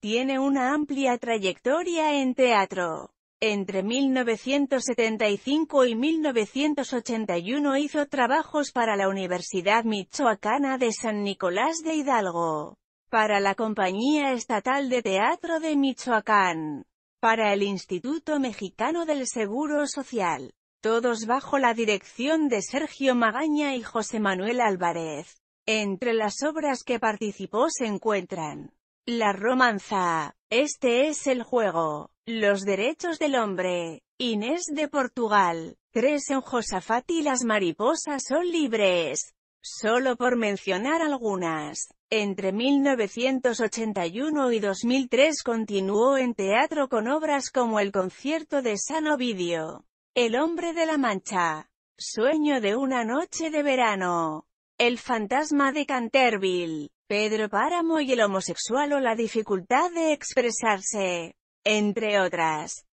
Tiene una amplia trayectoria en teatro. Entre 1975 y 1981 hizo trabajos para la Universidad Michoacana de San Nicolás de Hidalgo, para la Compañía Estatal de Teatro de Michoacán, para el Instituto Mexicano del Seguro Social, todos bajo la dirección de Sergio Magaña y José Manuel Álvarez. Entre las obras que participó se encuentran la romanza. Este es el juego. Los derechos del hombre. Inés de Portugal. tres en Josafat y las mariposas son libres. Solo por mencionar algunas. Entre 1981 y 2003 continuó en teatro con obras como El concierto de San Ovidio. El hombre de la mancha. Sueño de una noche de verano el fantasma de Canterville, Pedro Páramo y el homosexual o la dificultad de expresarse, entre otras.